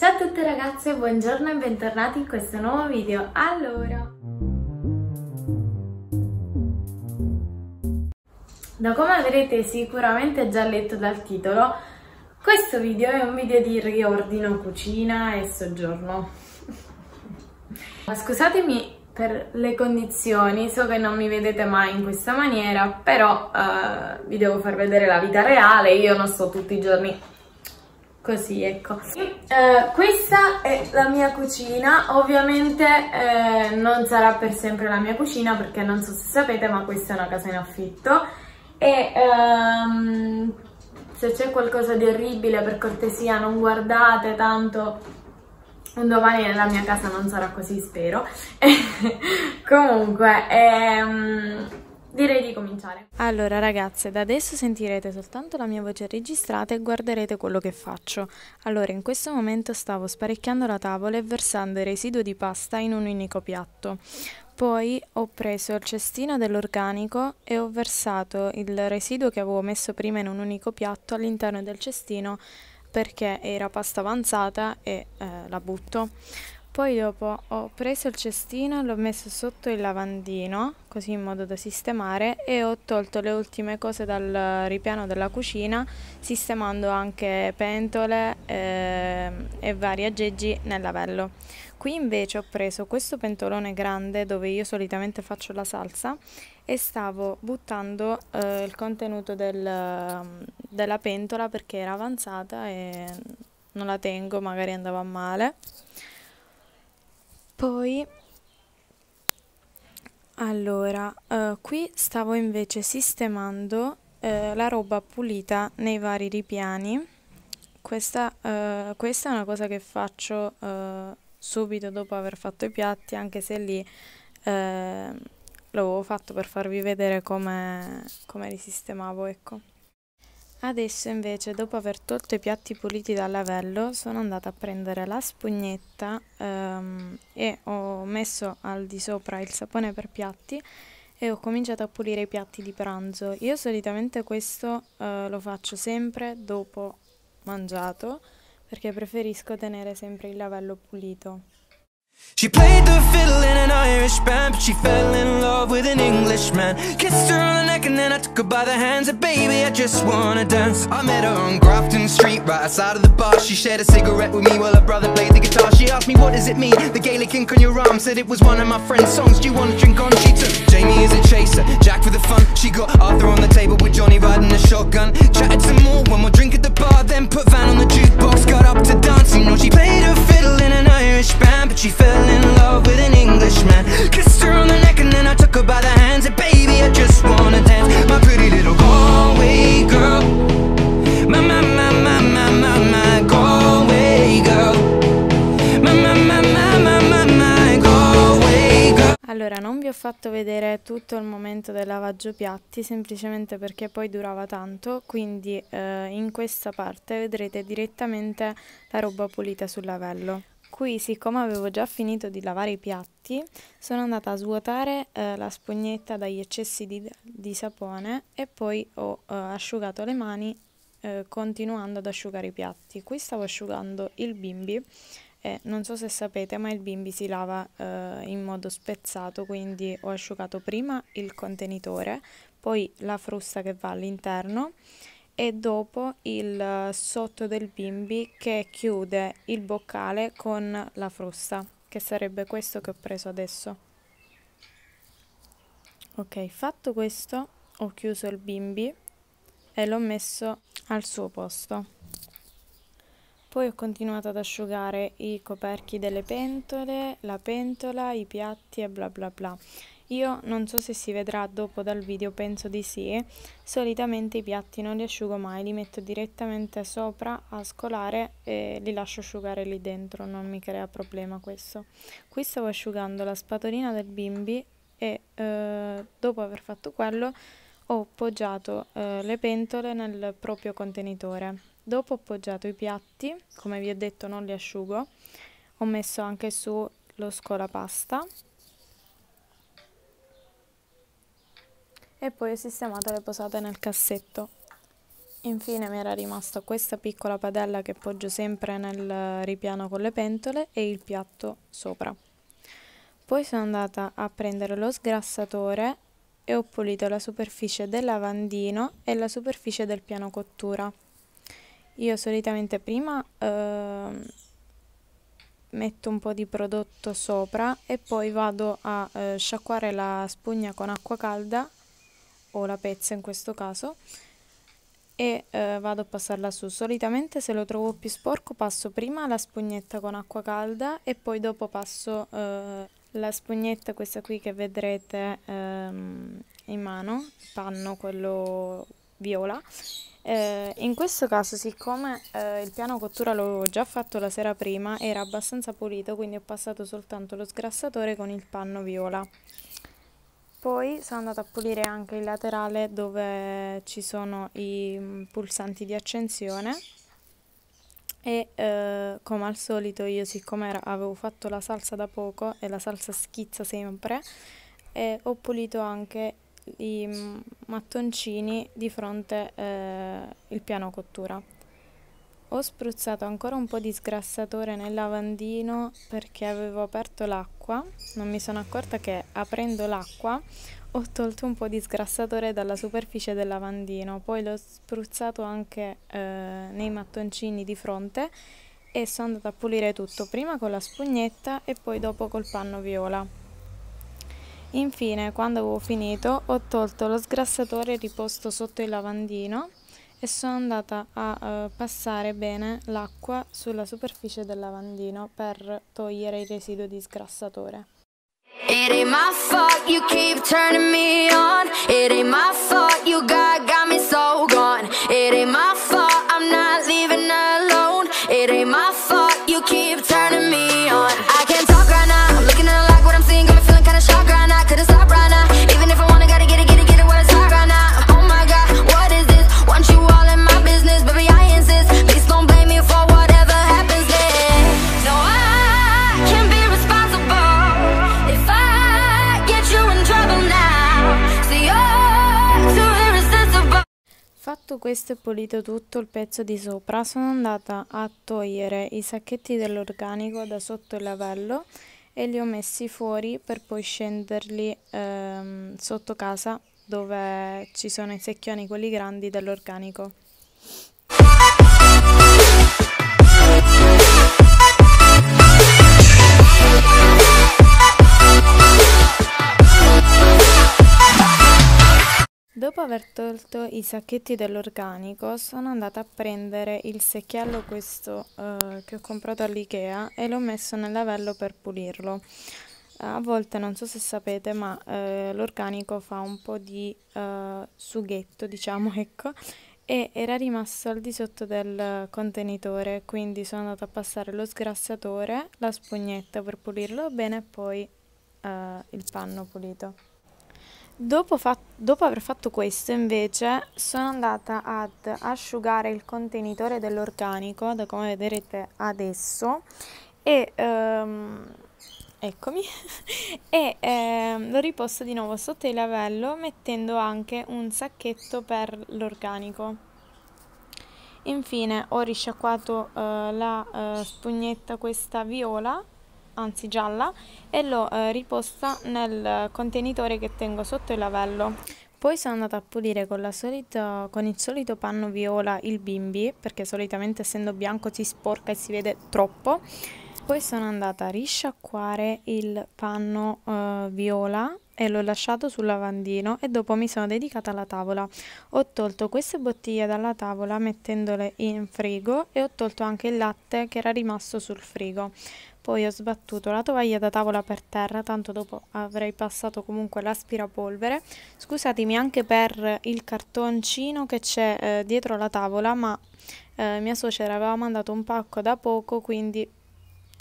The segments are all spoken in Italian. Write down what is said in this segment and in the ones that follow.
Ciao a tutte ragazze, buongiorno e bentornati in questo nuovo video. Allora... Da come avrete sicuramente già letto dal titolo, questo video è un video di riordino cucina e soggiorno. Scusatemi per le condizioni, so che non mi vedete mai in questa maniera, però eh, vi devo far vedere la vita reale, io non sto tutti i giorni così ecco eh, questa è la mia cucina ovviamente eh, non sarà per sempre la mia cucina perché non so se sapete ma questa è una casa in affitto e ehm, se c'è qualcosa di orribile per cortesia non guardate tanto un domani nella mia casa non sarà così spero comunque ehm, direi di cominciare. Allora ragazze, da adesso sentirete soltanto la mia voce registrata e guarderete quello che faccio. Allora, in questo momento stavo sparecchiando la tavola e versando il residuo di pasta in un unico piatto. Poi ho preso il cestino dell'organico e ho versato il residuo che avevo messo prima in un unico piatto all'interno del cestino perché era pasta avanzata e eh, la butto poi dopo ho preso il cestino, l'ho messo sotto il lavandino, così in modo da sistemare, e ho tolto le ultime cose dal ripiano della cucina, sistemando anche pentole eh, e vari aggeggi nel lavello. Qui invece ho preso questo pentolone grande dove io solitamente faccio la salsa e stavo buttando eh, il contenuto del, della pentola perché era avanzata e non la tengo, magari andava male. Poi, allora, eh, qui stavo invece sistemando eh, la roba pulita nei vari ripiani. Questa, eh, questa è una cosa che faccio eh, subito dopo aver fatto i piatti, anche se lì eh, l'avevo fatto per farvi vedere come, come li sistemavo, ecco. Adesso invece, dopo aver tolto i piatti puliti dal lavello, sono andata a prendere la spugnetta ehm, e ho messo al di sopra il sapone per piatti e ho cominciato a pulire i piatti di pranzo. Io solitamente questo eh, lo faccio sempre dopo mangiato perché preferisco tenere sempre il lavello pulito. She played the fiddle in an Irish band, she fell in love with an Englishman. Kissed I took her by the hands And baby, I just wanna dance I met her on Grafton Street, right outside of the bar She shared a cigarette with me while her brother played the guitar She asked me, what does it mean? The Gaelic ink on your arm Said it was one of my friend's songs Do you wanna drink on? She took Jamie as a chaser Jack for the fun She got Arthur on the table with Johnny riding a shotgun Chatted some more, one more drink Allora, non vi ho fatto vedere tutto il momento del lavaggio piatti, semplicemente perché poi durava tanto, quindi eh, in questa parte vedrete direttamente la roba pulita sul lavello. Qui, siccome avevo già finito di lavare i piatti, sono andata a svuotare eh, la spugnetta dagli eccessi di, di sapone e poi ho eh, asciugato le mani eh, continuando ad asciugare i piatti. Qui stavo asciugando il bimbi e non so se sapete, ma il bimbi si lava eh, in modo spezzato, quindi ho asciugato prima il contenitore, poi la frusta che va all'interno e dopo il eh, sotto del bimbi che chiude il boccale con la frusta, che sarebbe questo che ho preso adesso. Ok, fatto questo ho chiuso il bimbi e l'ho messo al suo posto. Poi ho continuato ad asciugare i coperchi delle pentole, la pentola, i piatti e bla bla bla. Io non so se si vedrà dopo dal video, penso di sì. Solitamente i piatti non li asciugo mai, li metto direttamente sopra a scolare e li lascio asciugare lì dentro, non mi crea problema questo. Qui stavo asciugando la spatolina del bimbi e eh, dopo aver fatto quello ho poggiato eh, le pentole nel proprio contenitore. Dopo ho appoggiato i piatti, come vi ho detto non li asciugo, ho messo anche su lo scolapasta e poi ho sistemato le posate nel cassetto. Infine mi era rimasta questa piccola padella che poggio sempre nel ripiano con le pentole e il piatto sopra. Poi sono andata a prendere lo sgrassatore e ho pulito la superficie del lavandino e la superficie del piano cottura. Io solitamente prima eh, metto un po' di prodotto sopra e poi vado a eh, sciacquare la spugna con acqua calda o la pezza in questo caso e eh, vado a passarla su. Solitamente se lo trovo più sporco passo prima la spugnetta con acqua calda e poi dopo passo eh, la spugnetta questa qui che vedrete ehm, in mano, panno quello viola. Eh, in questo caso, siccome eh, il piano cottura l'avevo già fatto la sera prima, era abbastanza pulito, quindi ho passato soltanto lo sgrassatore con il panno viola. Poi sono andata a pulire anche il laterale dove ci sono i mm, pulsanti di accensione e eh, come al solito io siccome era, avevo fatto la salsa da poco e la salsa schizza sempre, eh, ho pulito anche i mattoncini di fronte eh, il piano cottura. Ho spruzzato ancora un po' di sgrassatore nel lavandino perché avevo aperto l'acqua, non mi sono accorta che aprendo l'acqua ho tolto un po' di sgrassatore dalla superficie del lavandino, poi l'ho spruzzato anche eh, nei mattoncini di fronte e sono andata a pulire tutto prima con la spugnetta e poi dopo col panno viola. Infine, quando avevo finito, ho tolto lo sgrassatore riposto sotto il lavandino e sono andata a eh, passare bene l'acqua sulla superficie del lavandino per togliere il residuo di sgrassatore. fault you keep turning me on. questo e pulito tutto il pezzo di sopra sono andata a togliere i sacchetti dell'organico da sotto il lavello e li ho messi fuori per poi scenderli ehm, sotto casa dove ci sono i secchioni quelli grandi dell'organico. Dopo aver tolto i sacchetti dell'organico sono andata a prendere il secchiello questo eh, che ho comprato all'Ikea e l'ho messo nel lavello per pulirlo. A volte non so se sapete ma eh, l'organico fa un po' di eh, sughetto diciamo ecco e era rimasto al di sotto del contenitore quindi sono andata a passare lo sgrassatore, la spugnetta per pulirlo bene e poi eh, il panno pulito. Dopo, dopo, aver fatto questo invece sono andata ad asciugare il contenitore dell'organico da come vedrete adesso e um, eccomi e ehm, lo riposto di nuovo sotto il lavello mettendo anche un sacchetto per l'organico infine ho risciacquato eh, la eh, spugnetta questa viola anzi gialla, e l'ho eh, riposta nel contenitore che tengo sotto il lavello. Poi sono andata a pulire con, solito, con il solito panno viola il bimbi, perché solitamente essendo bianco si sporca e si vede troppo. Poi sono andata a risciacquare il panno eh, viola e l'ho lasciato sul lavandino e dopo mi sono dedicata alla tavola. Ho tolto queste bottiglie dalla tavola mettendole in frigo e ho tolto anche il latte che era rimasto sul frigo. Poi ho sbattuto la tovaglia da tavola per terra, tanto dopo avrei passato comunque l'aspirapolvere. Scusatemi anche per il cartoncino che c'è eh, dietro la tavola, ma eh, mia suocera aveva mandato un pacco da poco, quindi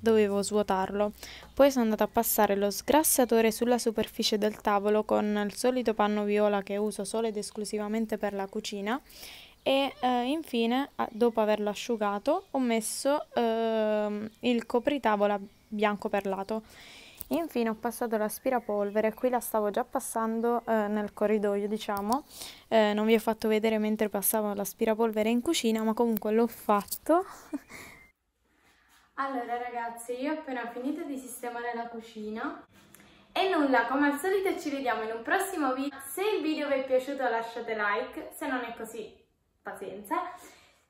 Dovevo svuotarlo. Poi sono andata a passare lo sgrassatore sulla superficie del tavolo con il solito panno viola che uso solo ed esclusivamente per la cucina e eh, infine, dopo averlo asciugato, ho messo eh, il copritavola bianco perlato. Infine ho passato l'aspirapolvere, qui la stavo già passando eh, nel corridoio diciamo, eh, non vi ho fatto vedere mentre passavo l'aspirapolvere in cucina ma comunque l'ho fatto Allora ragazzi, io ho appena finito di sistemare la cucina e nulla, come al solito ci vediamo in un prossimo video. Se il video vi è piaciuto lasciate like, se non è così, pazienza.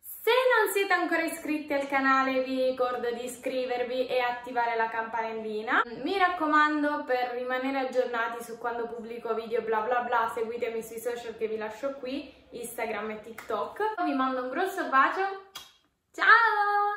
Se non siete ancora iscritti al canale vi ricordo di iscrivervi e attivare la campanellina. Mi raccomando per rimanere aggiornati su quando pubblico video bla bla bla seguitemi sui social che vi lascio qui, Instagram e TikTok. Vi mando un grosso bacio, ciao!